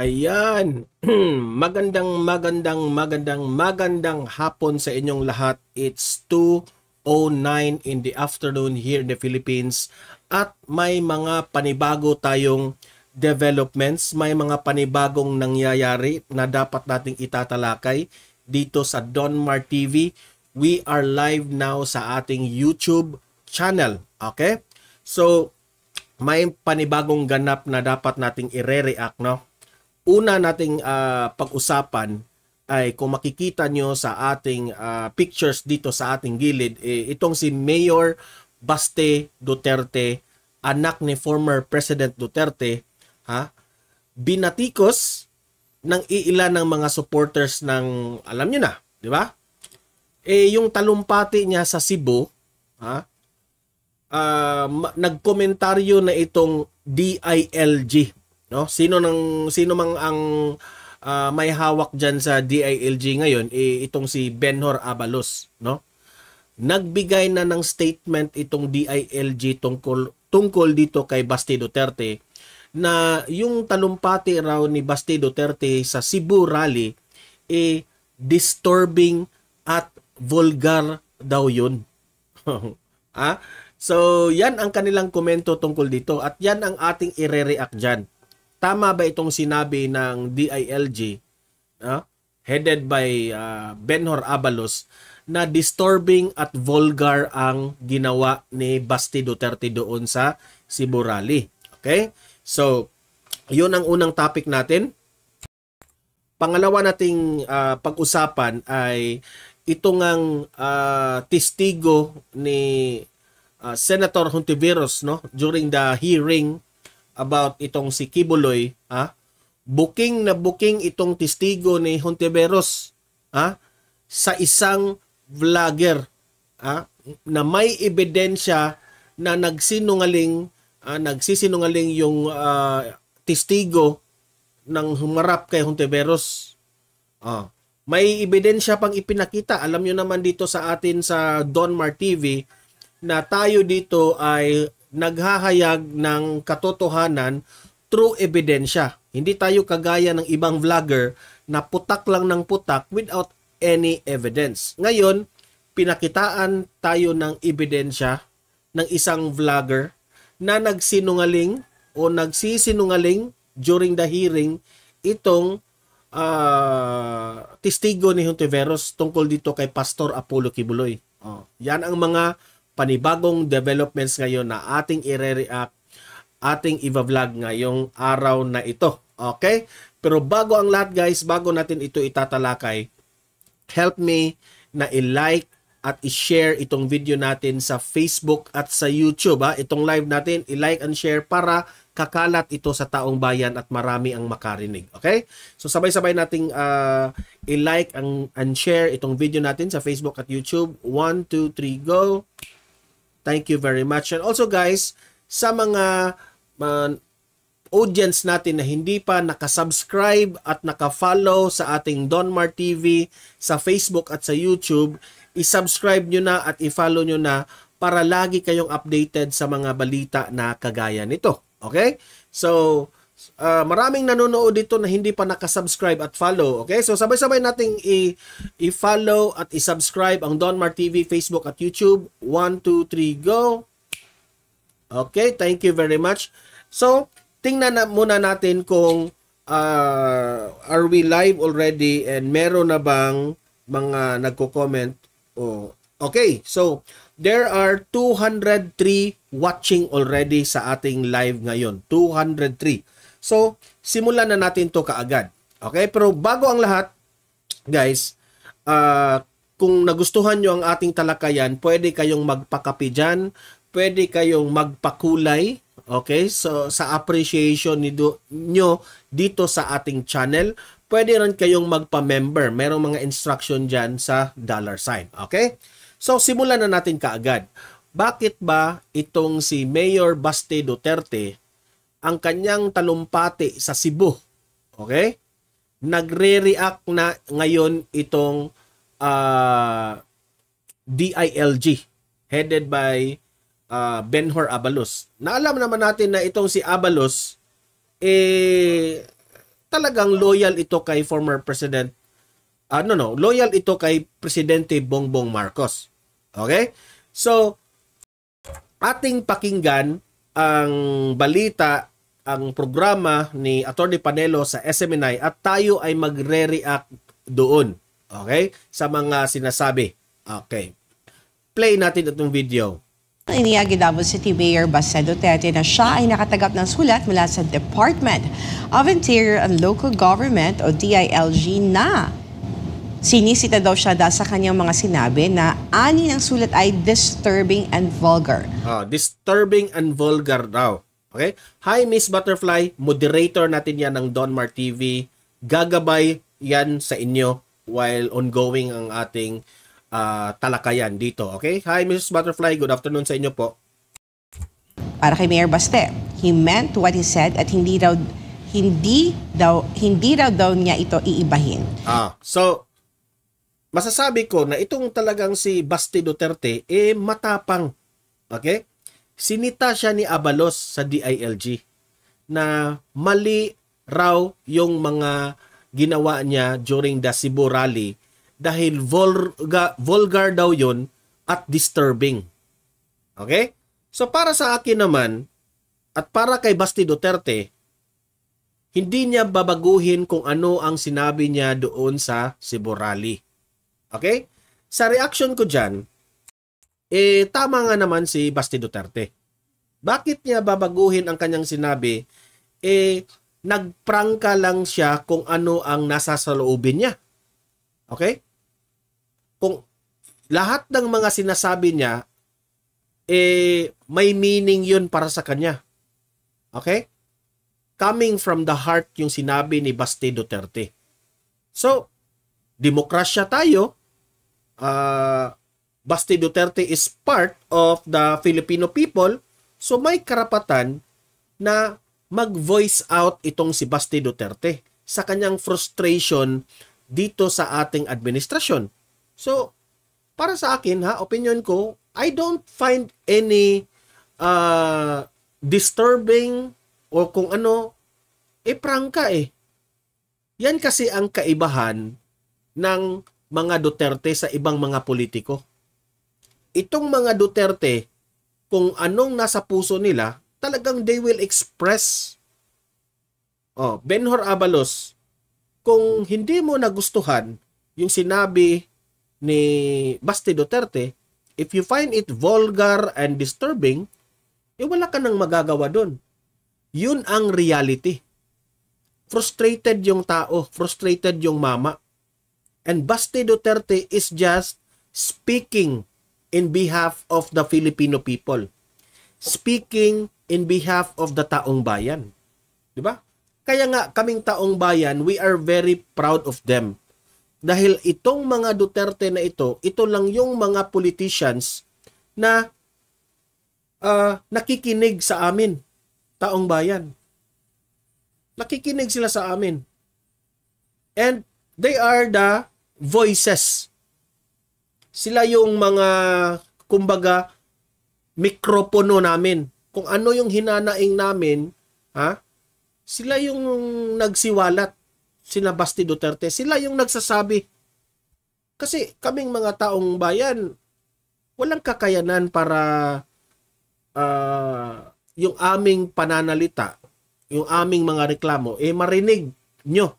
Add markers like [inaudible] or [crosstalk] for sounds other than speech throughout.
Ayan. [clears throat] magandang, magandang, magandang, magandang hapon sa inyong lahat. It's 2.09 in the afternoon here in the Philippines. At may mga panibago tayong developments, may mga panibagong nangyayari na dapat nating itatalakay dito sa Donmar TV. We are live now sa ating YouTube channel. Okay? So, may panibagong ganap na dapat nating ire-react, no? una nating uh, pag-usapan ay kung makikita nyo sa ating uh, pictures dito sa ating gilid, eh, itong si Mayor Baste Duterte, anak ni former President Duterte, ha? binatikos ng iilan ng mga supporters ng, alam nyo na, di ba? Eh, yung talumpati niya sa Cebu, ha? Uh, nagkomentaryo na itong DILG, no sino nang sino mang ang uh, may hawak diyan sa DILG ngayon eh, itong si Benhor Abalos no nagbigay na ng statement itong DILG tungkol tungkol dito kay Basti Duterte na yung talumpati raw ni Basti Duterte sa Cebu rally eh disturbing at vulgar daw yun [laughs] ah So, yan ang kanilang komento tungkol dito at yan ang ating ire-react dyan. Tama ba itong sinabi ng DILG uh, ah, headed by uh, Benhor Abalos na disturbing at vulgar ang ginawa ni Basti Duterte doon sa Cebu Rally? Okay? So, yun ang unang topic natin. Pangalawa nating uh, pag-usapan ay itong ang uh, testigo ni uh, Senator Hontiveros no during the hearing about itong si Kibuloy, ha? Booking na booking itong testigo ni Hontiveros, ha? Sa isang vlogger, ha? Na may ebidensya na nagsinungaling, uh, nagsisinungaling yung uh, testigo ng humarap kay Hontiveros. Ah. may ebidensya pang ipinakita. Alam nyo naman dito sa atin sa Donmar TV na tayo dito ay naghahayag ng katotohanan through ebidensya. Hindi tayo kagaya ng ibang vlogger na putak lang ng putak without any evidence. Ngayon, pinakitaan tayo ng ebidensya ng isang vlogger na nagsinungaling o nagsisinungaling during the hearing itong uh, testigo ni Hontiveros tungkol dito kay Pastor Apollo Kibuloy. Oh, yan ang mga panibagong developments ngayon na ating i-react, ah, ating i-vlog ngayong araw na ito. Okay? Pero bago ang lahat guys, bago natin ito itatalakay, help me na i-like at i-share itong video natin sa Facebook at sa YouTube. Ha? Itong live natin, i-like and share para kakalat ito sa taong bayan at marami ang makarinig. Okay? So sabay-sabay nating uh, i-like and, and share itong video natin sa Facebook at YouTube. 1, 2, 3, go! Thank you very much. And also guys, sa mga uh, audience natin na hindi pa nakasubscribe at nakafollow sa ating Donmar TV sa Facebook at sa YouTube, isubscribe nyo na at ifollow nyo na para lagi kayong updated sa mga balita na kagaya nito. Okay? So, uh, maraming nanonood dito na hindi pa nakasubscribe at follow. Okay? So sabay-sabay nating i- follow at i-subscribe ang Donmar TV Facebook at YouTube. 1 2 3 go. Okay, thank you very much. So, tingnan na muna natin kung uh, are we live already and meron na bang mga nagko-comment oh, Okay, so there are 203 watching already sa ating live ngayon. 203. So, simulan na natin to kaagad. Okay? Pero bago ang lahat, guys, uh, kung nagustuhan nyo ang ating talakayan, pwede kayong magpakapi dyan, pwede kayong magpakulay, okay? So, sa appreciation ni nyo dito sa ating channel, pwede rin kayong magpa-member. Merong mga instruction dyan sa dollar sign, okay? So, simulan na natin kaagad bakit ba itong si Mayor Baste Duterte ang kanyang talumpati sa Cebu. Okay? Nagre-react na ngayon itong uh, ah, DILG headed by uh, Benhor Abalos. Naalam naman natin na itong si Abalos eh talagang loyal ito kay former president ano uh, no, loyal ito kay presidente Bongbong Marcos. Okay? So ating pakinggan ang balita ang programa ni Attorney Panelo sa SMNI at tayo ay magre-react doon. Okay? Sa mga sinasabi. Okay. Play natin itong video. Iniyagi Davao City Mayor Basen Duterte na siya ay nakatagap ng sulat mula sa Department of Interior and Local Government o DILG na sinisita daw siya dahil sa kanyang mga sinabi na ani ng sulat ay disturbing and vulgar. Oh, disturbing and vulgar daw. Okay? Hi Miss Butterfly, moderator natin yan ng Donmar TV. Gagabay yan sa inyo while ongoing ang ating uh, talakayan dito. Okay? Hi Miss Butterfly, good afternoon sa inyo po. Para kay Mayor Baste, he meant what he said at hindi daw hindi daw hindi daw daw niya ito iibahin. Ah, so masasabi ko na itong talagang si Baste Duterte eh matapang. Okay? sinita siya ni Abalos sa DILG na mali raw yung mga ginawa niya during the Cebu rally dahil vulgar, vulgar daw yon at disturbing. Okay? So para sa akin naman at para kay Basti Duterte, hindi niya babaguhin kung ano ang sinabi niya doon sa Cebu rally. Okay? Sa reaction ko dyan, eh tama nga naman si Basti Duterte. Bakit niya babaguhin ang kanyang sinabi? Eh, nagprangka lang siya kung ano ang nasa saloobin niya. Okay? Kung lahat ng mga sinasabi niya, eh, may meaning yun para sa kanya. Okay? Coming from the heart yung sinabi ni Basti Duterte. So, demokrasya tayo. Uh, Basti Duterte is part of the Filipino people, so may karapatan na mag-voice out itong si Basti Duterte sa kanyang frustration dito sa ating administrasyon. So, para sa akin ha, opinion ko, I don't find any uh, disturbing o kung ano, eh prangka eh. Yan kasi ang kaibahan ng mga Duterte sa ibang mga politiko itong mga Duterte, kung anong nasa puso nila, talagang they will express. Oh, Benhor Abalos, kung hindi mo nagustuhan yung sinabi ni Basti Duterte, if you find it vulgar and disturbing, eh wala ka nang magagawa doon. Yun ang reality. Frustrated yung tao, frustrated yung mama. And Basti Duterte is just speaking in behalf of the Filipino people. Speaking in behalf of the taong bayan. 'Di ba? Kaya nga kaming taong bayan, we are very proud of them. Dahil itong mga Duterte na ito, ito lang yung mga politicians na uh, nakikinig sa amin, taong bayan. Nakikinig sila sa amin. And they are the voices sila yung mga, kumbaga, mikropono namin. Kung ano yung hinanaing namin, ha? Sila yung nagsiwalat. Sila Basti Duterte. Sila yung nagsasabi. Kasi kaming mga taong bayan, walang kakayanan para uh, yung aming pananalita, yung aming mga reklamo, eh marinig nyo.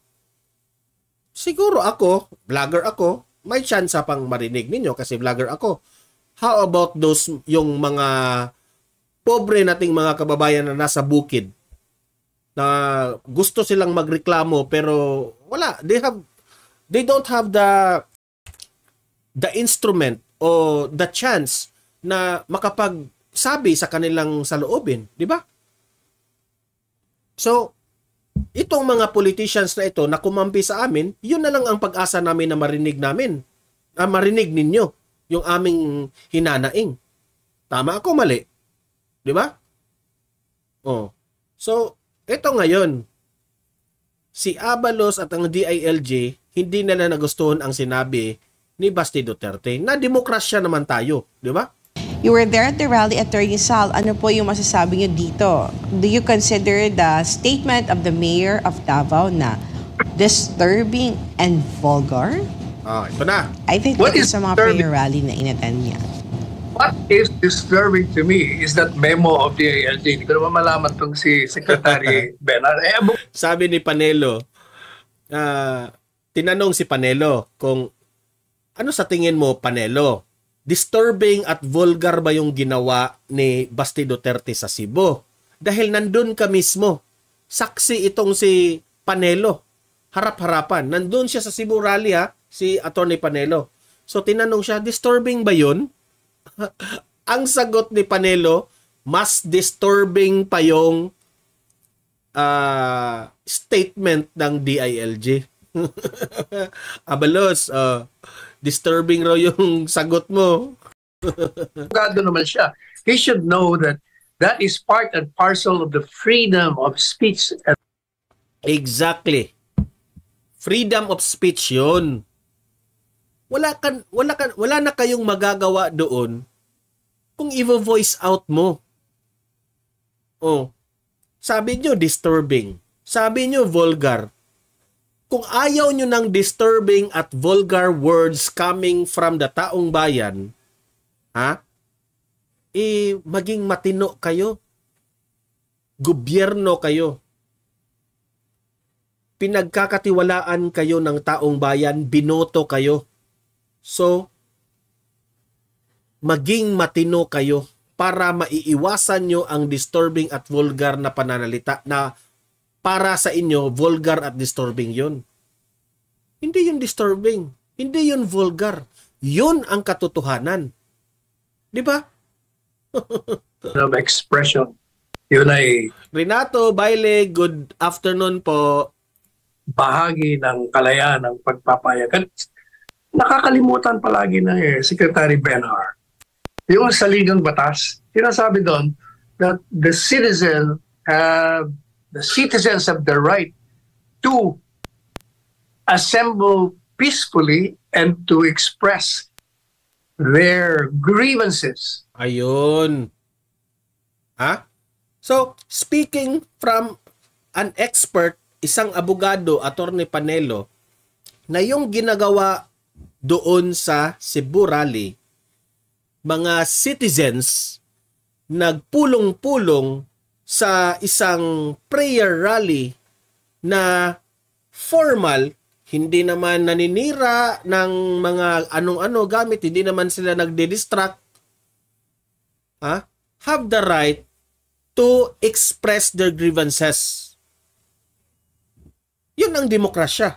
Siguro ako, vlogger ako, may chance pang marinig ninyo kasi vlogger ako. How about those yung mga pobre nating mga kababayan na nasa bukid na gusto silang magreklamo pero wala they have they don't have the the instrument o the chance na makapag sabi sa kanilang saloobin, di ba? So, itong mga politicians na ito na kumampi sa amin, yun na lang ang pag-asa namin na marinig namin. Na ah, marinig ninyo yung aming hinanaing. Tama ako mali. 'Di ba? Oh. So, ito ngayon si Abalos at ang DILJ hindi nila nagustuhan ang sinabi ni Basti Duterte na demokrasya naman tayo, 'di ba? You were there at the rally, at Attorney Sal. Ano po yung masasabi niyo dito? Do you consider the statement of the mayor of Davao na disturbing and vulgar? Ah, ito na. I think What is some of disturbing? rally na inattend niya. What is disturbing to me is that memo of the ALG. Hindi ko naman malaman itong si Secretary [laughs] Benar. Eh, Sabi ni Panelo, uh, tinanong si Panelo kung ano sa tingin mo, Panelo, disturbing at vulgar ba yung ginawa ni Basti Duterte sa Cebu? Dahil nandun ka mismo. Saksi itong si Panelo. Harap-harapan. Nandun siya sa Cebu Rally ha, si Attorney Panelo. So tinanong siya, disturbing ba yun? [laughs] Ang sagot ni Panelo, mas disturbing pa yung uh, statement ng DILG. [laughs] Abalos, uh, disturbing raw yung [laughs] sagot mo. Abogado naman siya. He should know that that is part and parcel of the freedom of speech. Exactly. Freedom of speech yun. Wala kan wala kan wala na kayong magagawa doon kung i-voice out mo. Oh. Sabi niyo disturbing. Sabi niyo vulgar kung ayaw nyo ng disturbing at vulgar words coming from the taong bayan, ha? Eh, maging matino kayo. Gobyerno kayo. Pinagkakatiwalaan kayo ng taong bayan, binoto kayo. So, maging matino kayo para maiiwasan nyo ang disturbing at vulgar na pananalita na para sa inyo, vulgar at disturbing yun. Hindi yun disturbing. Hindi yun vulgar. Yun ang katotohanan. Di ba? [laughs] of expression. Yun ay... Renato, Baile, good afternoon po. Bahagi ng kalayaan ng pagpapayag. nakakalimutan palagi na eh, Secretary Benhar. Yung saligang batas, sinasabi doon that the citizen have the citizens have the right to assemble peacefully and to express their grievances. Ayun. Ha? So, speaking from an expert, isang abogado, Attorney Panelo, na yung ginagawa doon sa Cebu Rally, mga citizens nagpulong-pulong sa isang prayer rally na formal, hindi naman naninira ng mga anong-ano gamit, hindi naman sila nagdi-distract, ha? Ah, have the right to express their grievances. Yun ang demokrasya.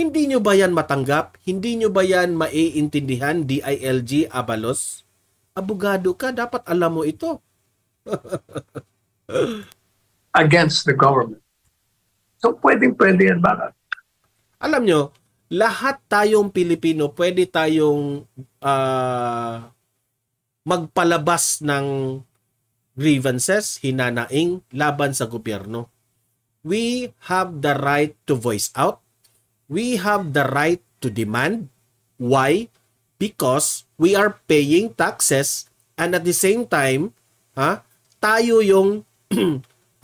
Hindi nyo ba yan matanggap? Hindi nyo ba yan maiintindihan, DILG, Abalos? Abogado ka, dapat alam mo ito [laughs] against the government. So, pwedeng-pwede yan. Bakit? Alam nyo, lahat tayong Pilipino, pwede tayong uh, magpalabas ng grievances, hinanaing, laban sa gobyerno. We have the right to voice out. We have the right to demand. Why? Because we are paying taxes and at the same time, ha, huh, tayo yung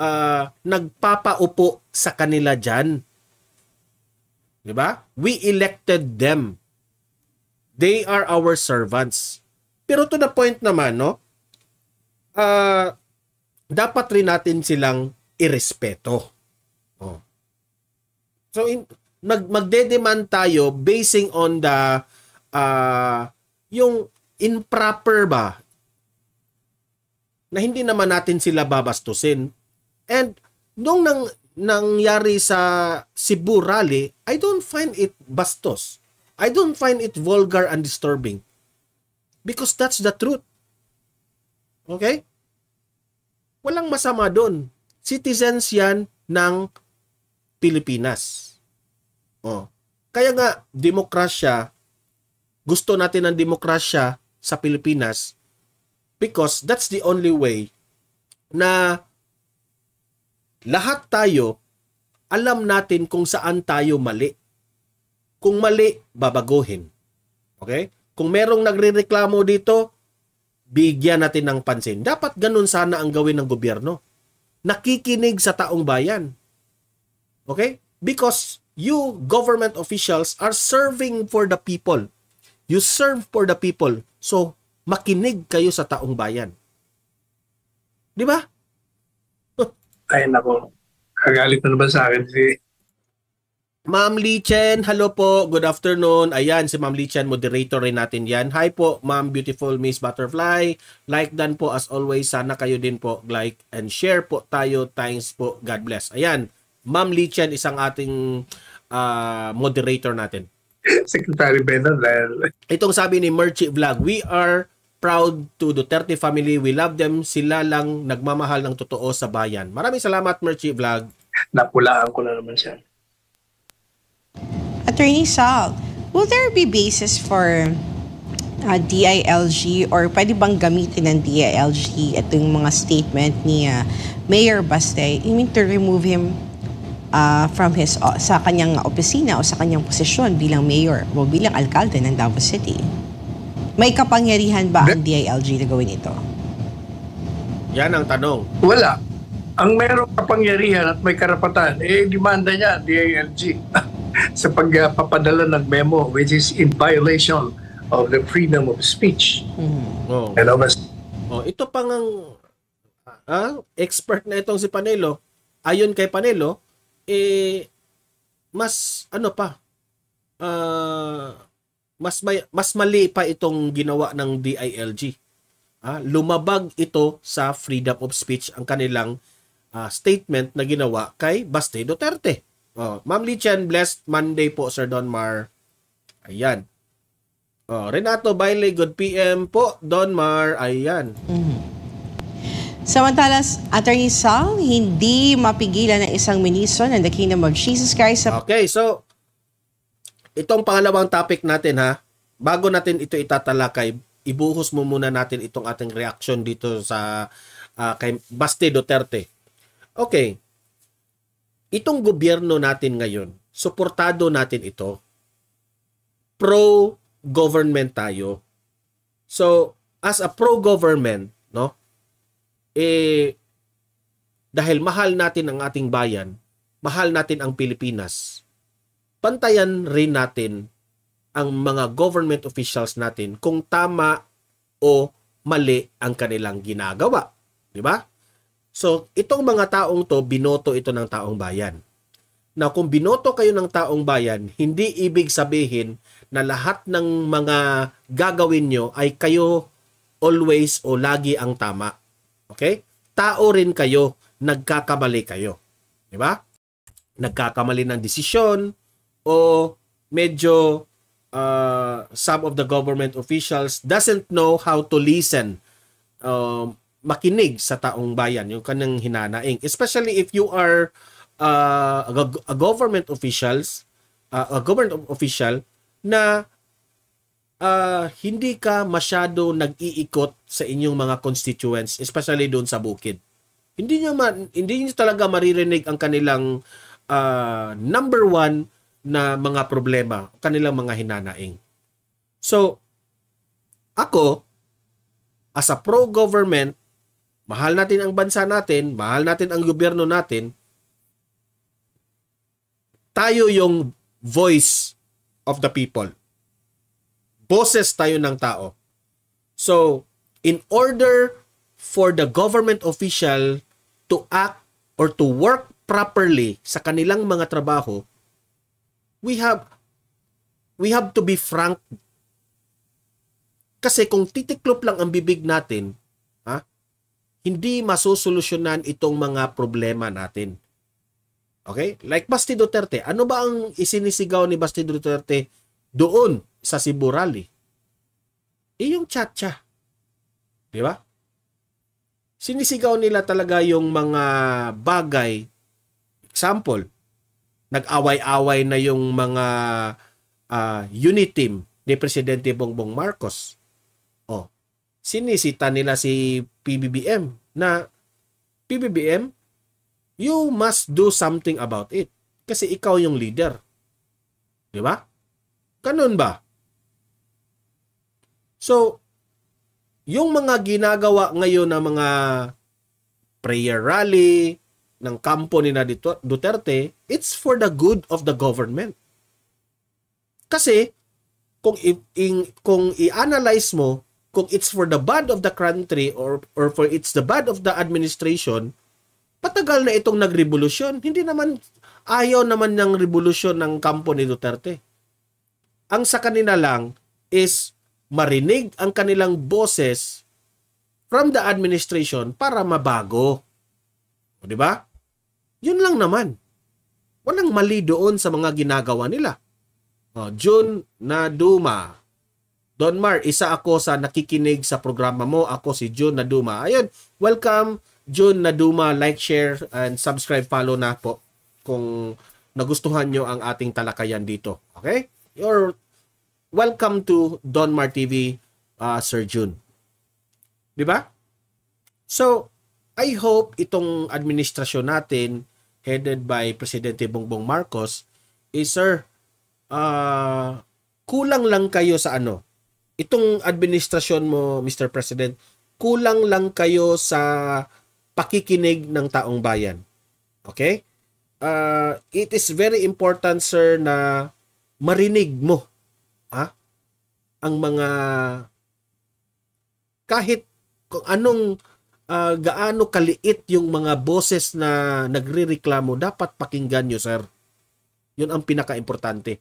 uh, [clears throat] nagpapaupo sa kanila diyan. 'Di ba? We elected them. They are our servants. Pero to the point naman, no? Uh, dapat rin natin silang irespeto. Oh. So in, mag magde-demand tayo basing on the uh, yung improper ba na hindi naman natin sila babastusin. And nung nang, nangyari sa Cebu rally, I don't find it bastos. I don't find it vulgar and disturbing. Because that's the truth. Okay? Walang masama doon. Citizens yan ng Pilipinas. Oh. Kaya nga, demokrasya, gusto natin ng demokrasya sa Pilipinas Because that's the only way na lahat tayo alam natin kung saan tayo mali. Kung mali, babaguhin. Okay? Kung merong nagrereklamo dito, bigyan natin ng pansin. Dapat ganun sana ang gawin ng gobyerno. Nakikinig sa taong bayan. Okay? Because you government officials are serving for the people. You serve for the people. So, makinig kayo sa taong bayan. Di ba? Ay, nako. Kagalit na naman sa akin si... Ma'am Chen, hello po. Good afternoon. Ayan, si Ma'am Li Chen, moderator rin natin yan. Hi po, Ma'am Beautiful Miss Butterfly. Like dan po as always. Sana kayo din po like and share po tayo. Thanks po. God bless. Ayan, Ma'am Li Chen, isang ating uh, moderator natin. [laughs] Secretary Bennett Itong sabi ni Merchie Vlog, we are proud to Duterte family. We love them. Sila lang nagmamahal ng totoo sa bayan. Maraming salamat, Merchie Vlog. Napulaan ko na naman siya. Attorney Sal, will there be basis for uh, DILG or pwede bang gamitin ng DILG itong mga statement ni uh, Mayor Baste, I mean to remove him uh, from his uh, sa kanyang opisina o sa kanyang posisyon bilang mayor o bilang alkalde ng Davao City? May kapangyarihan ba ang DILG na gawin ito? Yan ang tanong. Wala. Ang mayroong kapangyarihan at may karapatan, eh, demanda niya, DILG, [laughs] sa pagpapadala ng memo, which is in violation of the freedom of speech. hmm Oh. And of us. Oh, ito pang ang ah, expert na itong si Panelo. Ayon kay Panelo, eh, mas ano pa, uh, mas may, mas mali pa itong ginawa ng DILG. Ah, lumabag ito sa freedom of speech ang kanilang uh, statement na ginawa kay Baste Duterte. Oh, Ma'am Lichen, blessed Monday po Sir Donmar. Mar. Ayan. Oh, Renato Bailey, good PM po Donmar. Mar. Ayan. Mm-hmm. Samantala, Attorney Song, hindi mapigilan ng isang ministro ng the Kingdom of Jesus Christ. Okay, so Itong pangalawang topic natin ha, bago natin ito itatalakay, ibuhos mo muna natin itong ating reaction dito sa uh, kay Baste Duterte. Okay. Itong gobyerno natin ngayon, suportado natin ito. Pro-government tayo. So, as a pro-government, no? Eh dahil mahal natin ang ating bayan, mahal natin ang Pilipinas pantayan rin natin ang mga government officials natin kung tama o mali ang kanilang ginagawa. Di ba? So, itong mga taong to, binoto ito ng taong bayan. Na kung binoto kayo ng taong bayan, hindi ibig sabihin na lahat ng mga gagawin nyo ay kayo always o lagi ang tama. Okay? Tao rin kayo, nagkakamali kayo. Di ba? Nagkakamali ng desisyon, o medyo uh, some of the government officials doesn't know how to listen uh, makinig sa taong bayan yung kanang hinanaing especially if you are uh, a government officials uh, a government official na uh, hindi ka masyado nag-iikot sa inyong mga constituents, especially doon sa bukid. Hindi niyo ma- hindi niyo talaga maririnig ang kanilang uh, number one na mga problema, kanilang mga hinanaing. So, ako, as a pro-government, mahal natin ang bansa natin, mahal natin ang gobyerno natin, tayo yung voice of the people. Boses tayo ng tao. So, in order for the government official to act or to work properly sa kanilang mga trabaho, we have we have to be frank. Kasi kung titiklop lang ang bibig natin, ha, hindi masosolusyunan itong mga problema natin. Okay? Like Basti Duterte, ano ba ang isinisigaw ni Basti Duterte doon sa Cebu Rally? Eh, yung chacha. Di ba? Sinisigaw nila talaga yung mga bagay. Example, nag-away-away na yung mga uh, unit team ni Presidente Bongbong Marcos. O, oh, sinisita nila si PBBM na PBBM, you must do something about it kasi ikaw yung leader. 'Di ba? Ganun ba? So, yung mga ginagawa ngayon ng mga prayer rally, ng kampo ni Duterte, it's for the good of the government. Kasi kung i- in, kung i-analyze mo kung it's for the bad of the country or or for it's the bad of the administration, patagal na itong nagrevolusyon. Hindi naman ayaw naman ng revolusyon ng kampo ni Duterte. Ang sa kanila lang is marinig ang kanilang boses from the administration para mabago. di ba? Yun lang naman. Walang mali doon sa mga ginagawa nila. Oh, June Naduma. Don Mar, isa ako sa nakikinig sa programa mo. Ako si June Naduma. Ayun, welcome June Naduma. Like, share, and subscribe, follow na po kung nagustuhan nyo ang ating talakayan dito. Okay? You're welcome to Don Mar TV, uh, ah, Sir June. Di ba? So, I hope itong administrasyon natin headed by Presidente Bongbong Marcos is, eh, Sir, uh, kulang lang kayo sa ano? Itong administrasyon mo, Mr. President, kulang lang kayo sa pakikinig ng taong bayan. Okay? Uh, it is very important, sir, na marinig mo ha? ang mga kahit kung anong uh, gaano kaliit yung mga boses na nagrereklamo dapat pakinggan nyo, sir. Yun ang pinakaimportante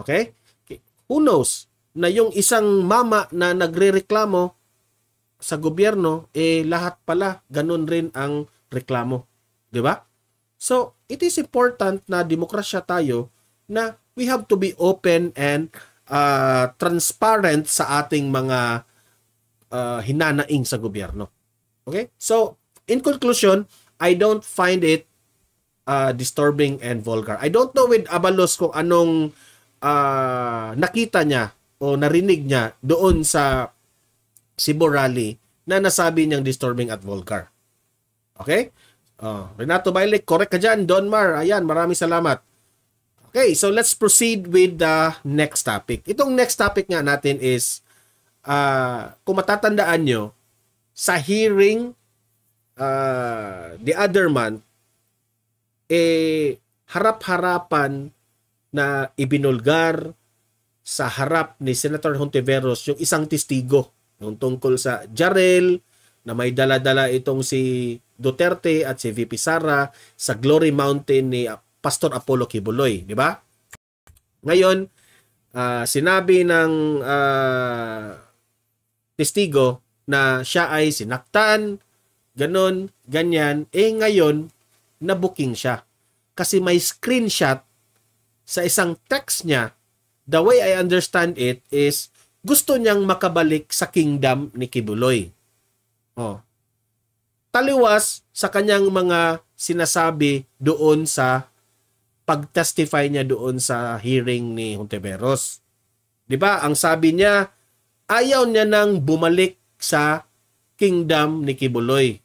Okay? okay? Who knows na yung isang mama na nagrereklamo sa gobyerno, eh lahat pala ganun rin ang reklamo. 'Di ba? So, it is important na demokrasya tayo na we have to be open and uh, transparent sa ating mga uh, hinanaing sa gobyerno. Okay? So, in conclusion, I don't find it uh, disturbing and vulgar. I don't know with Abalos kung anong uh, nakita niya o narinig niya doon sa Cebu Rally na nasabi niyang disturbing at vulgar. Okay? Uh, Renato Bailey, correct ka dyan. Donmar, Mar, ayan, maraming salamat. Okay, so let's proceed with the next topic. Itong next topic nga natin is, uh, kung matatandaan nyo, sa hearing uh, the other month, eh, harap-harapan na ibinulgar sa harap ni Senator Hontiveros yung isang testigo yung tungkol sa Jarel na may dala-dala itong si Duterte at si VP Sara sa Glory Mountain ni ah, Pastor Apollo Kibuloy, di ba? Ngayon, uh, sinabi ng uh, testigo na siya ay sinaktan, ganun, ganyan. Eh ngayon, nabuking siya. Kasi may screenshot sa isang text niya, the way I understand it is, gusto niyang makabalik sa kingdom ni Kibuloy. Oh. Taliwas sa kanyang mga sinasabi doon sa pagtestify niya doon sa hearing ni Hontiveros. 'Di ba? Ang sabi niya, ayaw niya nang bumalik sa kingdom ni Kibuloy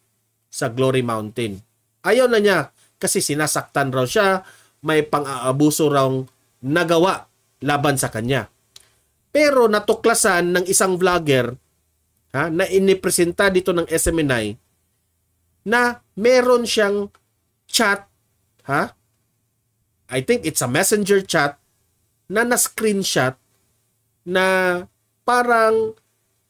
sa Glory Mountain. Ayaw na niya kasi sinasaktan raw siya, may pang-aabuso raw nagawa laban sa kanya. Pero natuklasan ng isang vlogger ha, na inipresenta dito ng SMNI na meron siyang chat ha? I think it's a messenger chat na na-screenshot na parang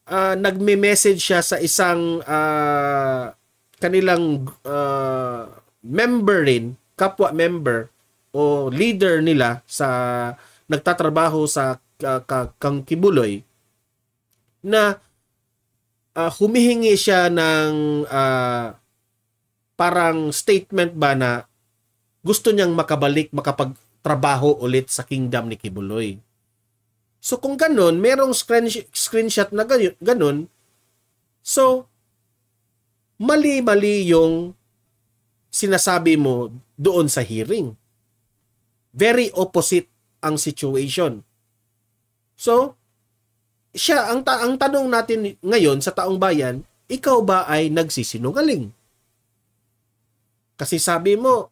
uh, nagme-message siya sa isang uh, kanilang uh, member rin, kapwa member o leader nila sa nagtatrabaho sa uh, Kangkibuloy na uh, humihingi siya ng uh, parang statement ba na gusto niyang makabalik, makapagtrabaho ulit sa kingdom ni Kibuloy. So kung ganun, merong screen, screenshot na ganun, so mali-mali yung sinasabi mo doon sa hearing. Very opposite ang situation. So, siya ang ta- ang tanong natin ngayon sa taong bayan, ikaw ba ay nagsisinungaling? Kasi sabi mo,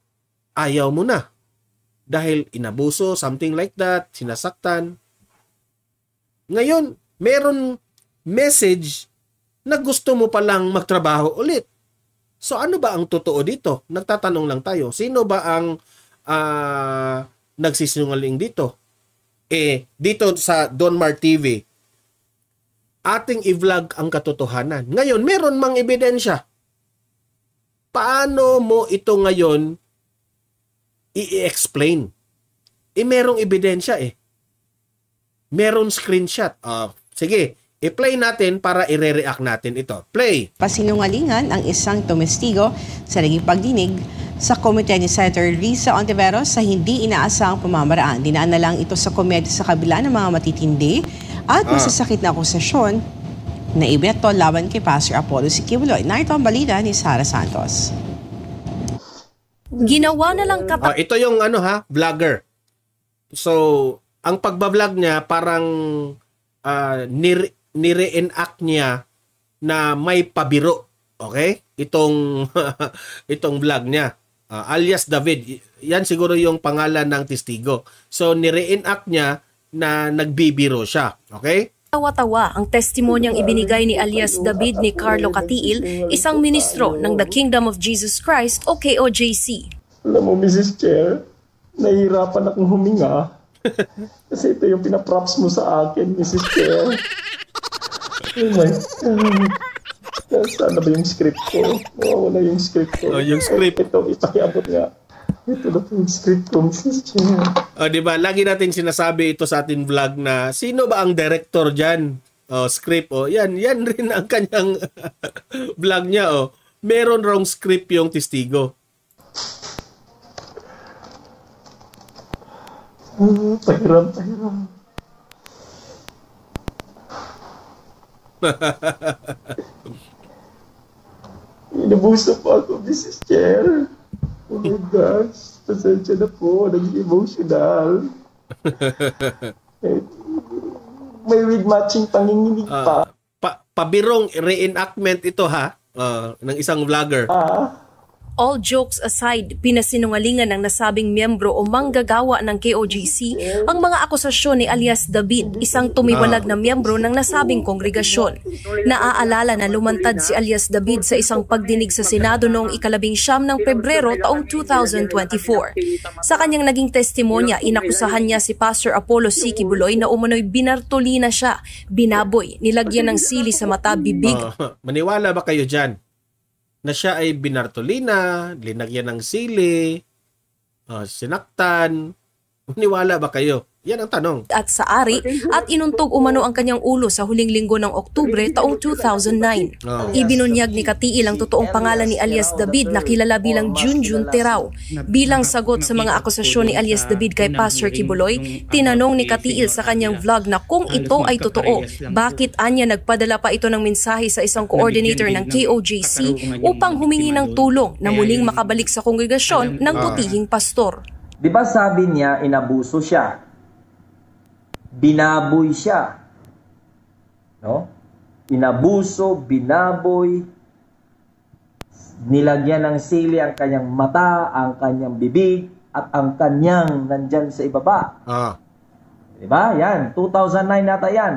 ayaw mo na. Dahil inabuso, something like that, sinasaktan. Ngayon, meron message na gusto mo palang magtrabaho ulit. So ano ba ang totoo dito? Nagtatanong lang tayo. Sino ba ang uh, nagsisinungaling dito? Eh, dito sa Donmar TV, ating i-vlog ang katotohanan. Ngayon, meron mang ebidensya. Paano mo ito ngayon i-explain? Eh, merong ebidensya eh meron screenshot. Uh, sige, i-play natin para i-react natin ito. Play! Pasinungalingan ang isang tumestigo sa naging pagdinig sa komite ni Senator Risa Ontiveros sa hindi inaasahang pamamaraan. Dinaan na lang ito sa komedya sa kabila ng mga matitindi at ah. masasakit na akusasyon na ibeto laban kay Pastor Apollo si Kibuloy. Narito ang balita ni Sara Santos. Ginawa na lang kapag... Uh, ah, ito yung ano ha, vlogger. So, ang pagbablog niya parang uh, ah, nire- nire-enact niya na may pabiro. Okay? Itong [laughs] itong vlog niya. Uh, alias David. Yan siguro yung pangalan ng testigo. So nire-enact niya na nagbibiro siya. Okay? Tawa-tawa ang testimonyang ibinigay ni alias David ni Carlo Katiil, isang ministro ng The Kingdom of Jesus Christ o KOJC. Alam mo, Mrs. Chair, nahihirapan akong huminga [laughs] Kasi ito yung pinaprops mo sa akin, Mrs. Chair. Oh my God. Sana ba yung script ko? wala yung script ko. Oh, yung script. Ito, ipakiabot nga. Ito na yung script ko, Mrs. Chair. Oh, di ba? Lagi natin sinasabi ito sa ating vlog na sino ba ang director dyan? Oh, script. Oh, yan. Yan [laughs] rin ang kanyang [laughs] vlog niya. Oh. Meron wrong script yung testigo. Tahiram, tahiram. [laughs] Inabuso po ako, Mrs. Chair. Oh my gosh, pasensya na po, naging emotional. [laughs] Eh, may wig matching panginginig pa. Uh, pa pabirong reenactment ito ha, uh, ng isang vlogger. Ah. All jokes aside, pinasinungalingan ng nasabing miyembro o manggagawa ng KOGC ang mga akusasyon ni alias David, isang tumiwalag na miyembro ng nasabing kongregasyon. Naaalala na lumantad si alias David sa isang pagdinig sa Senado noong ikalabing siyam ng Pebrero taong 2024. Sa kanyang naging testimonya, inakusahan niya si Pastor Apollo C. Kibuloy na umano'y binartolina siya, binaboy, nilagyan ng sili sa mata, bibig. Uh, maniwala ba kayo dyan? na siya ay binartolina, linagyan ng sili, uh, sinaktan. Maniwala ba kayo? Yan ang tanong. At sa ari at inuntog umano ang kanyang ulo sa huling linggo ng Oktubre taong 2009. Oh. Ibinunyag ni Katiil ang totoong pangalan ni Alias David na kilala bilang Junjun Terao. Bilang sagot sa mga akusasyon ni Alias David kay Pastor Kibuloy, tinanong ni Katiil sa kanyang vlog na kung ito ay totoo, bakit anya nagpadala pa ito ng mensahe sa isang coordinator ng KOJC upang humingi ng tulong na muling eh, makabalik sa kongregasyon ng putihing pastor. Di ba sabi niya inabuso siya? binaboy siya. No? Inabuso, binaboy, nilagyan ng sili ang kanyang mata, ang kanyang bibig, at ang kanyang nandyan sa ibaba. Ah. Diba? Yan. 2009 nata yan.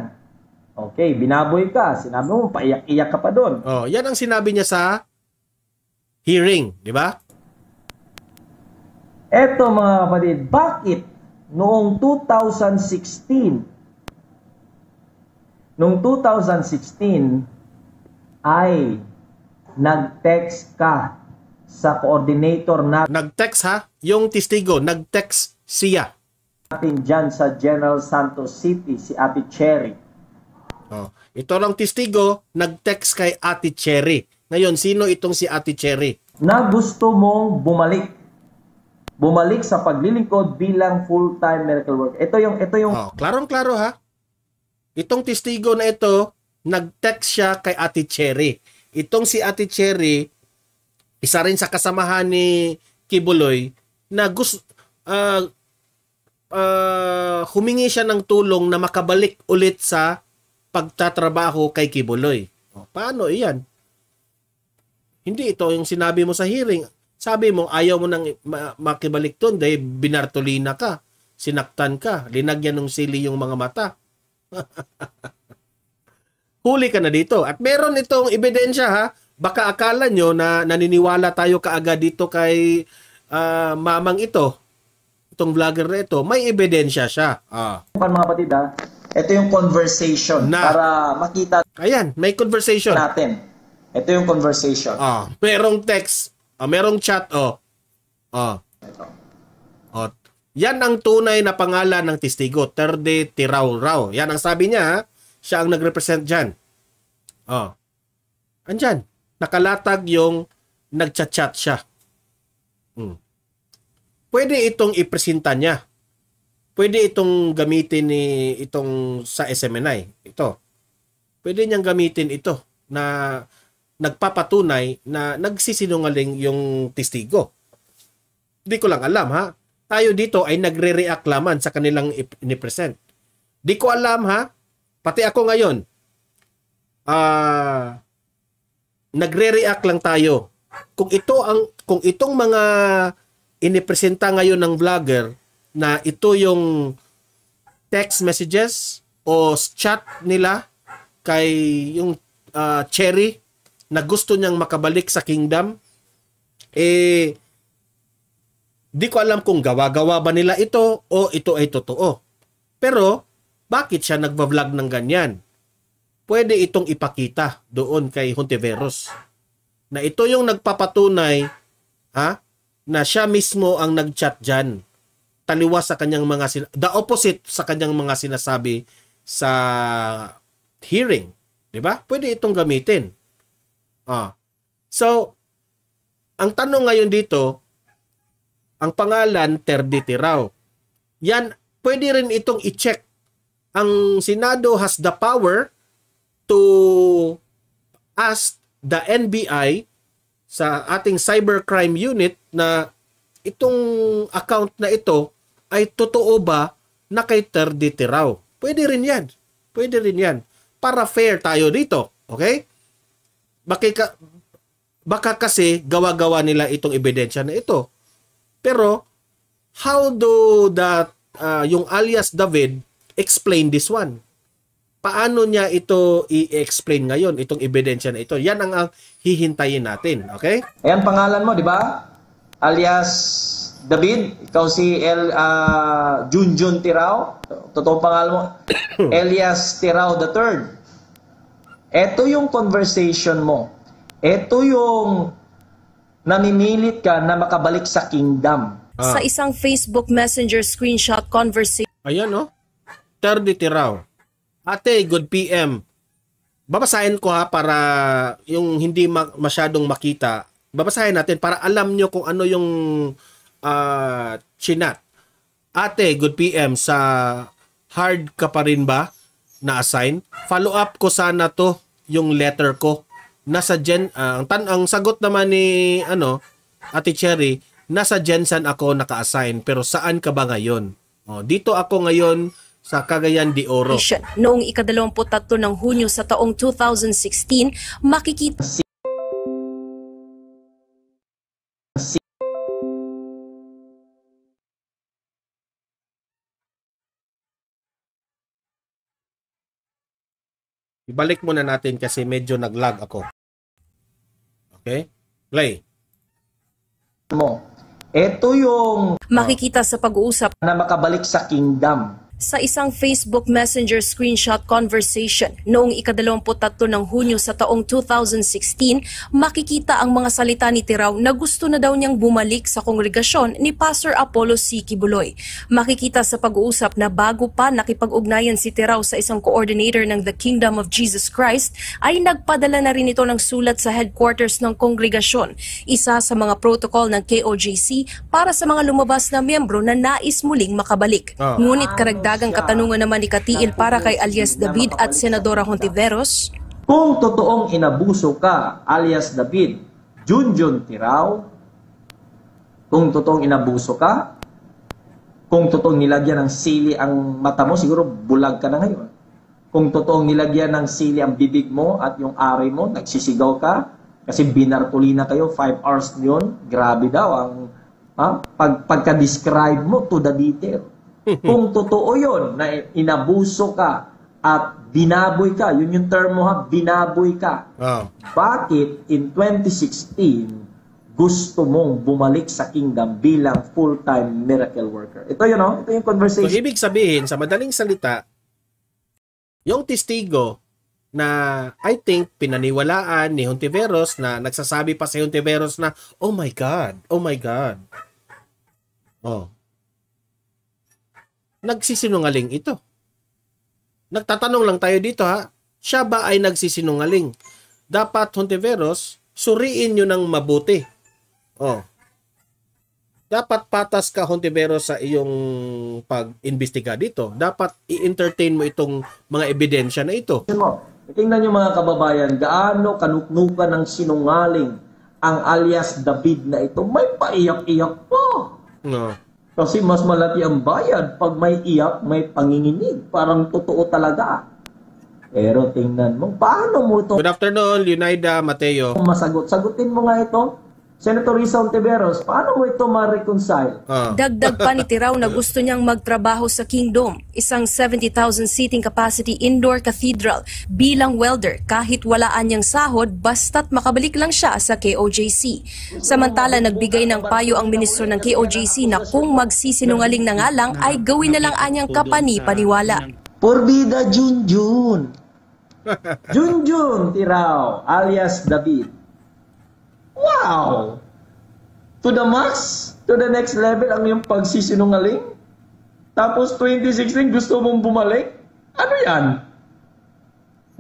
Okay, binaboy ka. Sinabi mo, paiyak-iyak ka pa doon. Oh, yan ang sinabi niya sa hearing, di ba? Eto mga kapatid, bakit noong 2016, noong 2016 ay nag-text ka sa coordinator na... Nag-text ha? Yung testigo, nag-text siya. Natin dyan sa General Santos City, si Ate Cherry. Oh, ito lang testigo, nag-text kay Ate Cherry. Ngayon, sino itong si Ate Cherry? Na gusto mong bumalik bumalik sa paglilingkod bilang full-time miracle worker. Ito yung ito yung oh, klarong-klaro ha. Itong testigo na ito, nag-text siya kay Ate Cherry. Itong si Ate Cherry, isa rin sa kasamahan ni Kibuloy na gusto uh, ah, uh, ah, humingi siya ng tulong na makabalik ulit sa pagtatrabaho kay Kibuloy. Oh, paano iyan? Hindi ito yung sinabi mo sa hearing. Sabi mo, ayaw mo nang makibalik doon dahil binartolina ka, sinaktan ka, linagyan ng sili yung mga mata. [laughs] Huli ka na dito. At meron itong ebidensya ha. Baka akala nyo na naniniwala tayo kaagad dito kay uh, mamang ito. Itong vlogger na ito. May ebidensya siya. Ah. Mga patid ha, ito yung conversation na, para makita. Ayan, may conversation. Natin. Ito yung conversation. Ah, merong text Oh, merong chat, oh. Oh. Oh. Yan ang tunay na pangalan ng testigo, Terde Tirao-Rao. Yan ang sabi niya, siya ang nagrepresent diyan. Oh. Andiyan, nakalatag yung nagchat-chat siya. Hmm. Pwede itong ipresenta niya. Pwede itong gamitin ni itong sa SMNI. Ito. Pwede niyang gamitin ito na nagpapatunay na nagsisinungaling yung testigo. Hindi ko lang alam ha. Tayo dito ay nagre-react laman sa kanilang inipresent. Di ko alam ha. Pati ako ngayon, uh, nagre-react lang tayo. Kung ito ang kung itong mga inipresenta ngayon ng vlogger na ito yung text messages o chat nila kay yung uh, Cherry na gusto niyang makabalik sa kingdom, eh, di ko alam kung gawa-gawa ba nila ito o ito ay totoo. Pero, bakit siya nagbablog ng ganyan? Pwede itong ipakita doon kay Hontiveros na ito yung nagpapatunay ha, na siya mismo ang nagchat dyan taliwas sa kanyang mga sina- the opposite sa kanyang mga sinasabi sa hearing, 'di ba? Pwede itong gamitin. Ah. So, ang tanong ngayon dito, ang pangalan Terditi Rao. Yan, pwede rin itong i-check. Ang Senado has the power to ask the NBI sa ating cybercrime unit na itong account na ito ay totoo ba na kay Terditi Rao. Pwede rin yan. Pwede rin yan. Para fair tayo dito. Okay? Makika, baka kasi gawa-gawa nila itong ebidensya na ito. Pero, how do that, uh, yung alias David, explain this one? Paano niya ito i-explain ngayon, itong ebidensya na ito? Yan ang, ang hihintayin natin, okay? Ayan eh, pangalan mo, di ba? Alias David, ikaw si El uh, Junjun Tirao. Totoong pangalan mo, [coughs] Elias Tirao the III. Ito yung conversation mo. Ito yung namimilit ka na makabalik sa kingdom. Ah. Sa isang Facebook Messenger screenshot conversation. Ayan oh. 30 tiraw. Ate, good PM. Babasahin ko ha para yung hindi masyadong makita. Babasahin natin para alam nyo kung ano yung uh, chinat. Ate, good PM. Sa hard ka pa rin ba? na-assign. Follow up ko sana to yung letter ko. Nasa Gen uh, ang tan ang sagot naman ni ano Ate Cherry, nasa Jensen ako naka-assign pero saan ka ba ngayon? Oh, dito ako ngayon sa Cagayan de Oro. Noong ikadalawamput ng Hunyo sa taong 2016, makikita... balik muna natin kasi medyo naglag ako. Okay? Play. Mo. Ito yung makikita sa pag-uusap na makabalik sa kingdom sa isang Facebook Messenger screenshot conversation noong ikadalawamput ng Hunyo sa taong 2016, makikita ang mga salita ni Tiraw na gusto na daw niyang bumalik sa kongregasyon ni Pastor Apollo C. Kibuloy. Makikita sa pag-uusap na bago pa nakipag-ugnayan si Tiraw sa isang coordinator ng The Kingdom of Jesus Christ, ay nagpadala na rin ito ng sulat sa headquarters ng kongregasyon, isa sa mga protocol ng KOJC para sa mga lumabas na miyembro na nais muling makabalik. Oh. Ngunit karagdagan karagdagang katanungan naman ni Katiil para kay alias David at Senadora Hontiveros. Kung totoong inabuso ka alias David, Junjun Tirao, kung totoong inabuso ka, kung totoong nilagyan ng sili ang mata mo, siguro bulag ka na ngayon. Kung totoong nilagyan ng sili ang bibig mo at yung ari mo, nagsisigaw ka, kasi binartulina kayo, 5 hours yun, grabe daw ang ha? Ah, pag, pagka-describe mo to the detail. Kung totoo yon na inabuso ka at binaboy ka, yun yung termo ha, binaboy ka. Oh. Bakit in 2016 gusto mong bumalik sa kingdom bilang full-time miracle worker? Ito yun, no? Oh. ito yung conversation. So, ibig sabihin, sa madaling salita, yung testigo na I think pinaniwalaan ni Hontiveros na nagsasabi pa si Hontiveros na, oh my God, oh my God. Oh, nagsisinungaling ito? Nagtatanong lang tayo dito ha, siya ba ay nagsisinungaling? Dapat, Hontiveros, suriin nyo ng mabuti. Oh. Dapat patas ka, Hontiveros, sa iyong pag-imbestiga dito. Dapat i-entertain mo itong mga ebidensya na ito. Tingnan nyo mga kababayan, gaano kanuknukan ng sinungaling ang alias David na ito. May paiyak-iyak po. No. Kasi mas malaki ang bayad pag may iyak, may panginginig. Parang totoo talaga. Pero tingnan mo, paano mo ito? Good afternoon, Unida Mateo. Masagot, sagutin mo nga ito. Senator Risa Ontiveros, paano mo ito ma-reconcile? Uh. Dagdag pa ni Tirao na gusto niyang magtrabaho sa Kingdom, isang 70,000 seating capacity indoor cathedral bilang welder kahit walaan niyang sahod basta't makabalik lang siya sa KOJC. Samantala nagbigay ng payo ang ministro ng KOJC na kung magsisinungaling na nga lang ay gawin na lang anyang kapani-paniwala. vida, Junjun! [laughs] Junjun Tirao alias David. Wow! Oh. To the max? To the next level ang iyong pagsisinungaling? Tapos 2016 gusto mong bumalik? Ano yan?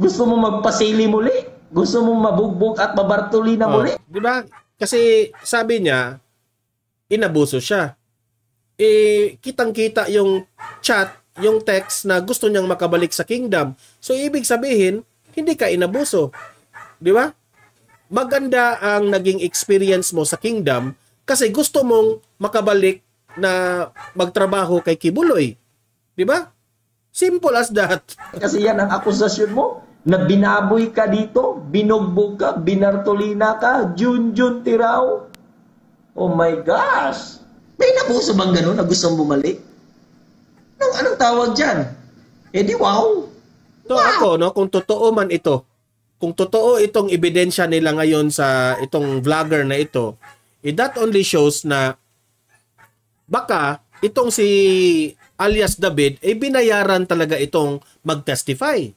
Gusto mo magpasili muli? Gusto mong mabugbog at mabartuli na oh, muli? Oh, di Kasi sabi niya, inabuso siya. Eh, kitang-kita yung chat, yung text na gusto niyang makabalik sa kingdom. So, ibig sabihin, hindi ka inabuso. Di ba? maganda ang naging experience mo sa kingdom kasi gusto mong makabalik na magtrabaho kay Kibuloy. Di ba? Simple as that. Kasi yan ang akusasyon mo na binaboy ka dito, binugbog ka, binartolina ka, Junjun Tiraw. Oh my gosh! May napuso bang ganun na gusto mong bumalik? Anong, anong tawag dyan? Eh di wow! So wow. ako, no, kung totoo man ito, kung totoo itong ebidensya nila ngayon sa itong vlogger na ito, it eh, that only shows na baka itong si alias David ay eh binayaran talaga itong mag-testify.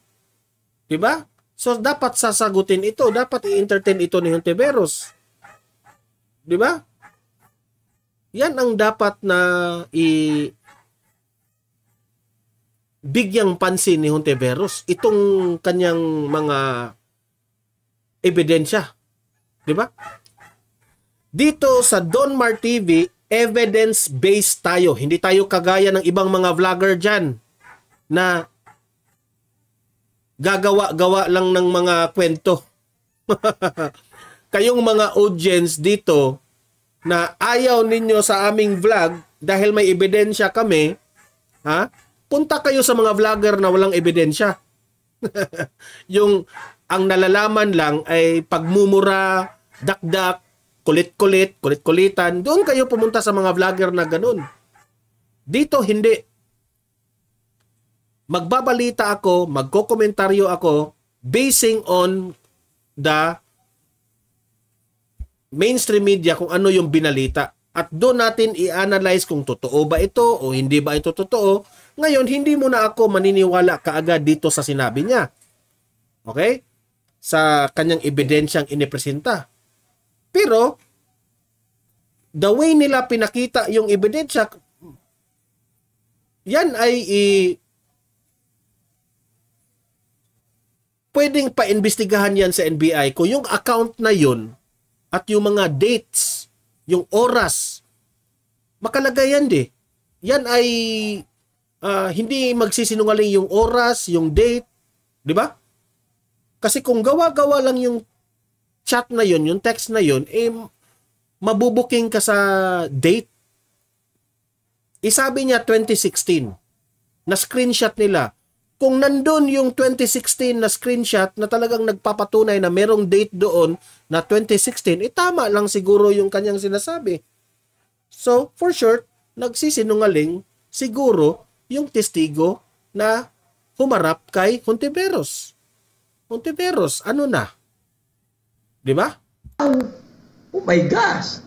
'Di ba? So dapat sasagutin ito, dapat i-entertain ito ni Hontiveros. 'Di ba? Yan ang dapat na i bigyang pansin ni Hontiveros itong kanyang mga ebidensya. Di ba? Dito sa Don Mar TV, evidence-based tayo. Hindi tayo kagaya ng ibang mga vlogger dyan na gagawa-gawa lang ng mga kwento. [laughs] Kayong mga audience dito na ayaw ninyo sa aming vlog dahil may ebidensya kami, ha? punta kayo sa mga vlogger na walang ebidensya. [laughs] yung ang nalalaman lang ay pagmumura, dakdak, kulit-kulit, kulit-kulitan. Doon kayo pumunta sa mga vlogger na ganun. Dito, hindi. Magbabalita ako, magkokomentaryo ako, basing on the mainstream media kung ano yung binalita. At doon natin i-analyze kung totoo ba ito o hindi ba ito totoo. Ngayon, hindi mo na ako maniniwala kaagad dito sa sinabi niya. Okay? sa kanyang ebidensyang inipresenta. Pero, the way nila pinakita yung ebidensya, yan ay i pwedeng paimbestigahan yan sa NBI kung yung account na yun at yung mga dates, yung oras, makalagay yan di. Yan ay uh, hindi magsisinungaling yung oras, yung date, di ba? Kasi kung gawa-gawa lang yung chat na yun, yung text na yun, eh, mabubuking ka sa date. Isabi eh, niya 2016 na screenshot nila. Kung nandun yung 2016 na screenshot na talagang nagpapatunay na merong date doon na 2016, eh tama lang siguro yung kanyang sinasabi. So, for short, nagsisinungaling siguro yung testigo na humarap kay Hontiveros. Monteveros, ano na? Di ba? Oh my gosh!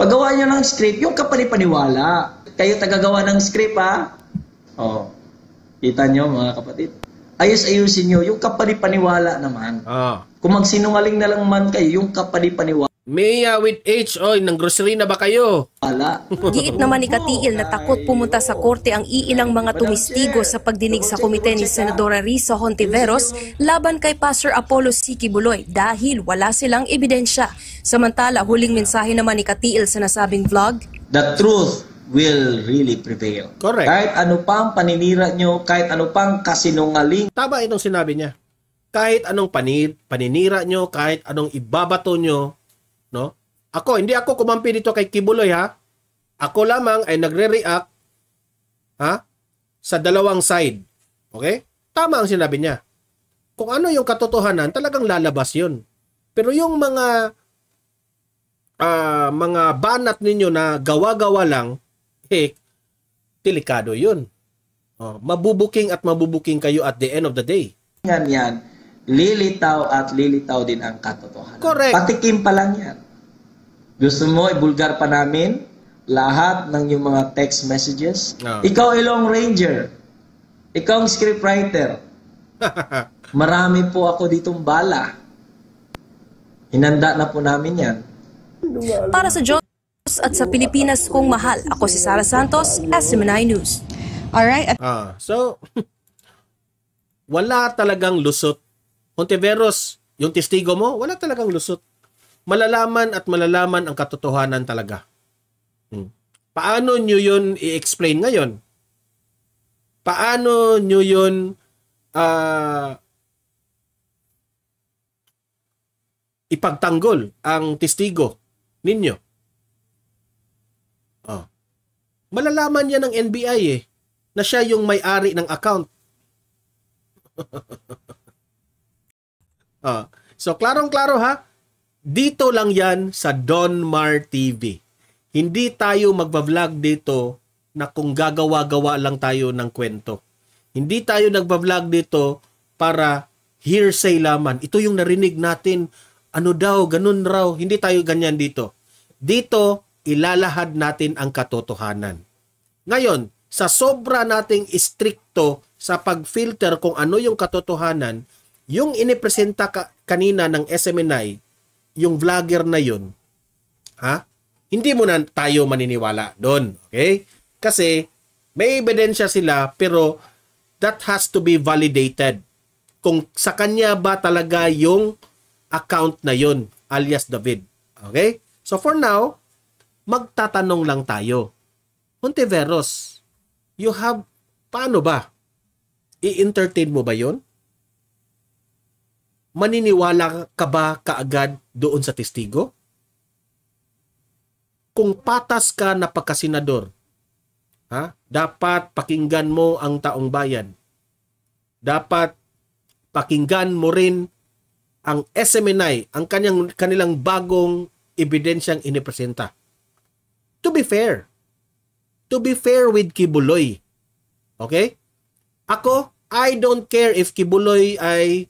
Pagawa niyo ng script, yung kapanipaniwala. Kayo tagagawa ng script, ha? Oo. Oh, kita niyo, mga kapatid. Ayos-ayusin nyo, yung kapanipaniwala naman. Oh. Kung magsinungaling na lang man kayo, yung kapanipaniwala. Mia with H, oy, nang grocery na ba kayo? Wala. Giit naman ni Katiil na takot pumunta sa korte ang iilang mga tumistigo sa pagdinig sa komite ni Senadora Risa Hontiveros laban kay Pastor Apollo Siki Buloy dahil wala silang ebidensya. Samantala, huling mensahe naman ni Katiil sa nasabing vlog. The truth will really prevail. Correct. Kahit ano pang paninira nyo, kahit ano pang kasinungaling. Taba itong sinabi niya. Kahit anong panir, paninira nyo, kahit anong ibabato nyo, no? Ako, hindi ako kumampi dito kay Kibuloy ha. Ako lamang ay nagre-react ha sa dalawang side. Okay? Tama ang sinabi niya. Kung ano yung katotohanan, talagang lalabas 'yun. Pero yung mga uh, mga banat ninyo na gawa-gawa lang, eh, delikado 'yun. Oh, mabubuking at mabubuking kayo at the end of the day. Yan yan lilitaw at lilitaw din ang katotohanan. Correct. Patikim pa lang yan. Gusto mo, ibulgar pa namin lahat ng yung mga text messages. No. Ah. Ikaw ay Long Ranger. Ikaw ang scriptwriter. [laughs] Marami po ako ditong bala. Hinanda na po namin yan. Para sa Diyos at sa Pilipinas kong mahal, ako si Sara Santos, SMNI News. Alright. At- ah, so, [laughs] wala talagang lusot Hontiveros, yung testigo mo, wala talagang lusot. Malalaman at malalaman ang katotohanan talaga. Hmm. Paano nyo yun i-explain ngayon? Paano nyo yun uh, ipagtanggol ang testigo ninyo? Oh. Malalaman yan ng NBI eh, na siya yung may-ari ng account. [laughs] Uh, so, klarong-klaro ha, dito lang yan sa Donmar TV. Hindi tayo magbablog dito na kung gagawa-gawa lang tayo ng kwento. Hindi tayo nagbablog dito para hearsay laman. Ito yung narinig natin. Ano daw, ganun raw. Hindi tayo ganyan dito. Dito, ilalahad natin ang katotohanan. Ngayon, sa sobra nating istrikto sa pag-filter kung ano yung katotohanan, yung inipresenta ka, kanina ng SMNI, yung vlogger na yun, ha? Hindi mo na tayo maniniwala doon, okay? Kasi may ebidensya sila pero that has to be validated kung sa kanya ba talaga yung account na yun alias David. Okay? So for now, magtatanong lang tayo. Monteveros, you have, paano ba? I-entertain mo ba yon? maniniwala ka ba kaagad doon sa testigo? Kung patas ka na pagkasinador, ha? dapat pakinggan mo ang taong bayan. Dapat pakinggan mo rin ang SMNI, ang kanyang, kanilang bagong ebidensyang inipresenta. To be fair, to be fair with Kibuloy, okay? Ako, I don't care if Kibuloy ay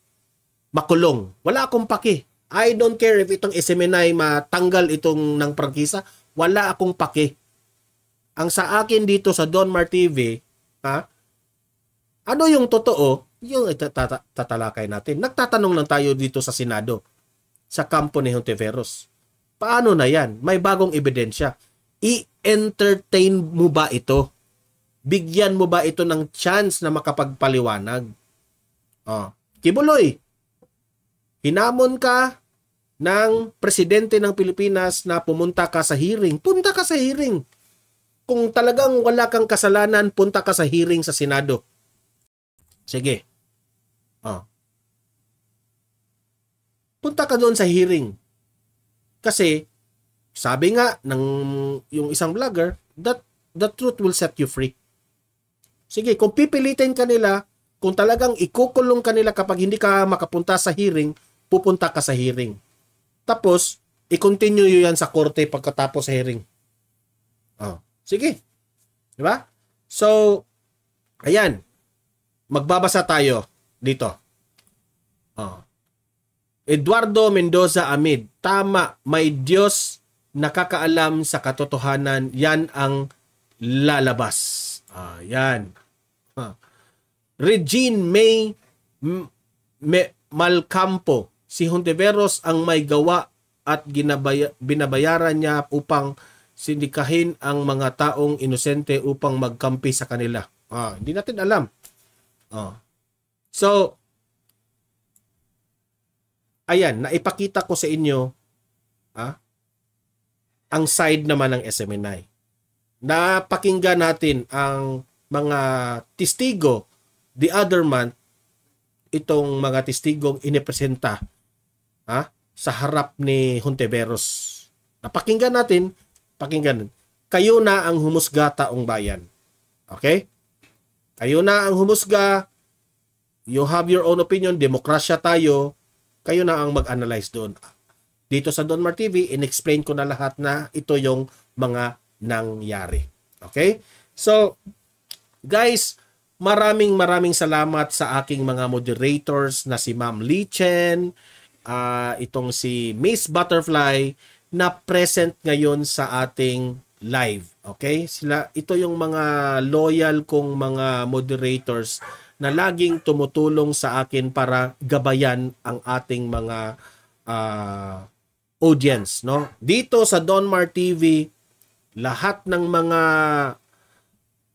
makulong. Wala akong paki. I don't care if itong SMN ay matanggal itong ng prangkisa. Wala akong paki. Ang sa akin dito sa Donmar TV, ha? Ano yung totoo? Yung tatalakay natin. Nagtatanong lang tayo dito sa Senado sa kampo ni Hontiveros. Paano na yan? May bagong ebidensya. I-entertain mo ba ito? Bigyan mo ba ito ng chance na makapagpaliwanag? Oh. Kibuloy, hinamon ka ng presidente ng Pilipinas na pumunta ka sa hearing, punta ka sa hearing. Kung talagang wala kang kasalanan, punta ka sa hearing sa Senado. Sige. Oh. Punta ka doon sa hearing. Kasi sabi nga ng yung isang vlogger, that the truth will set you free. Sige, kung pipilitin kanila, kung talagang ikukulong kanila kapag hindi ka makapunta sa hearing, pupunta ka sa hearing. Tapos, i-continue yan sa korte pagkatapos sa hearing. Oh, sige. Di ba? So, ayan. Magbabasa tayo dito. Oh. Eduardo Mendoza Amid, tama, may Diyos nakakaalam sa katotohanan, yan ang lalabas. Ah, yan. Ah. Regine May M- M- Malcampo, si Hontiveros ang may gawa at ginabaya, binabayaran niya upang sindikahin ang mga taong inosente upang magkampi sa kanila. Ah, hindi natin alam. Ah. So, ayan, naipakita ko sa inyo ah, ang side naman ng SMNI. Napakinggan natin ang mga testigo the other month itong mga testigong inipresenta ha, sa harap ni Hontiveros. Napakinggan natin, pakinggan. Kayo na ang humusga taong bayan. Okay? Kayo na ang humusga. You have your own opinion, demokrasya tayo. Kayo na ang mag-analyze doon. Dito sa Don Mar TV, in-explain ko na lahat na ito yung mga nangyari. Okay? So, guys, maraming maraming salamat sa aking mga moderators na si Ma'am Lee Chen, uh, itong si Miss Butterfly na present ngayon sa ating live. Okay? Sila ito yung mga loyal kong mga moderators na laging tumutulong sa akin para gabayan ang ating mga uh, audience, no? Dito sa Donmar TV, lahat ng mga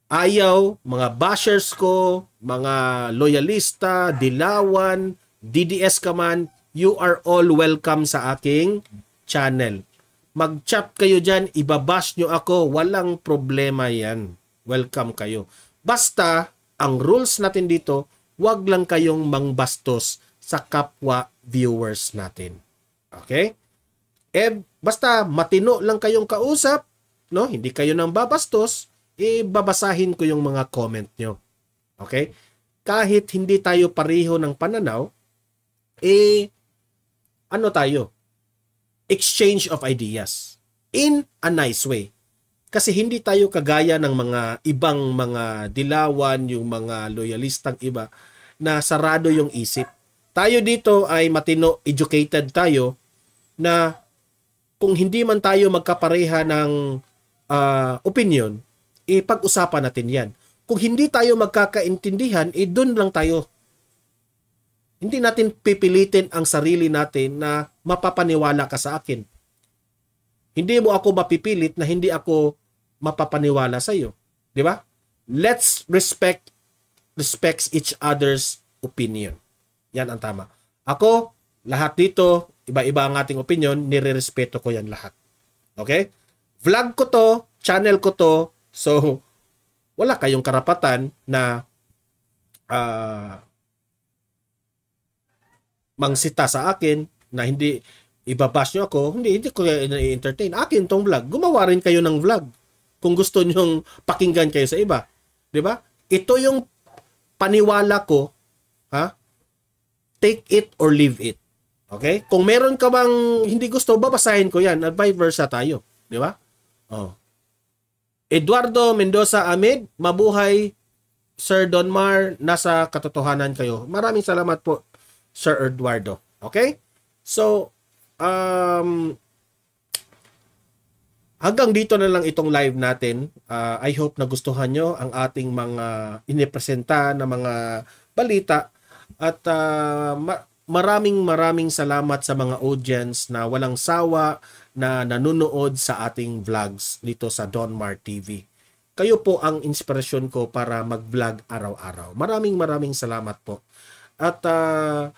ayaw, mga bashers ko, mga loyalista, dilawan, DDS ka man, you are all welcome sa aking channel. Mag-chat kayo dyan, ibabash nyo ako, walang problema yan. Welcome kayo. Basta, ang rules natin dito, wag lang kayong mangbastos sa kapwa viewers natin. Okay? Eh, basta matino lang kayong kausap, no? Hindi kayo nang babastos, eh, ko yung mga comment nyo. Okay? Kahit hindi tayo pareho ng pananaw, eh, ano tayo? Exchange of ideas in a nice way. Kasi hindi tayo kagaya ng mga ibang mga dilawan, yung mga loyalistang iba na sarado yung isip. Tayo dito ay matino, educated tayo na kung hindi man tayo magkapareha ng uh, opinion, ipag-usapan eh, natin yan. Kung hindi tayo magkakaintindihan, eh doon lang tayo hindi natin pipilitin ang sarili natin na mapapaniwala ka sa akin. Hindi mo ako mapipilit na hindi ako mapapaniwala sa iyo. Di ba? Let's respect respects each other's opinion. Yan ang tama. Ako, lahat dito, iba-iba ang ating opinion, nirerespeto ko yan lahat. Okay? Vlog ko to, channel ko to, so wala kayong karapatan na uh, mangsita sa akin na hindi ibabash nyo ako, hindi, hindi ko i-entertain. Akin tong vlog. Gumawa rin kayo ng vlog kung gusto nyong pakinggan kayo sa iba. 'Di ba? Ito yung paniwala ko, ha? Take it or leave it. Okay? Kung meron ka bang hindi gusto, babasahin ko 'yan. At vice versa tayo, 'di ba? Oh. Eduardo Mendoza Amid, mabuhay Sir Donmar, nasa katotohanan kayo. Maraming salamat po Sir Eduardo. Okay? So, um, hanggang dito na lang itong live natin. Uh, I hope na gustuhan nyo ang ating mga inipresenta na mga balita. At uh, maraming maraming salamat sa mga audience na walang sawa na nanonood sa ating vlogs dito sa Donmar TV. Kayo po ang inspirasyon ko para mag-vlog araw-araw. Maraming maraming salamat po. At uh,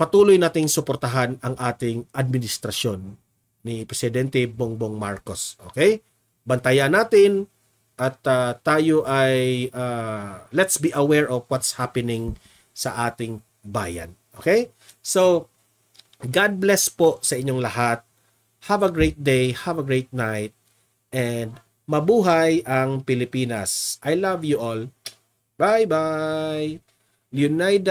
patuloy nating suportahan ang ating administrasyon ni Presidente Bongbong Marcos. Okay? Bantayan natin at uh, tayo ay uh, let's be aware of what's happening sa ating bayan. Okay? So, God bless po sa inyong lahat. Have a great day, have a great night, and mabuhay ang Pilipinas. I love you all. Bye-bye. Leonida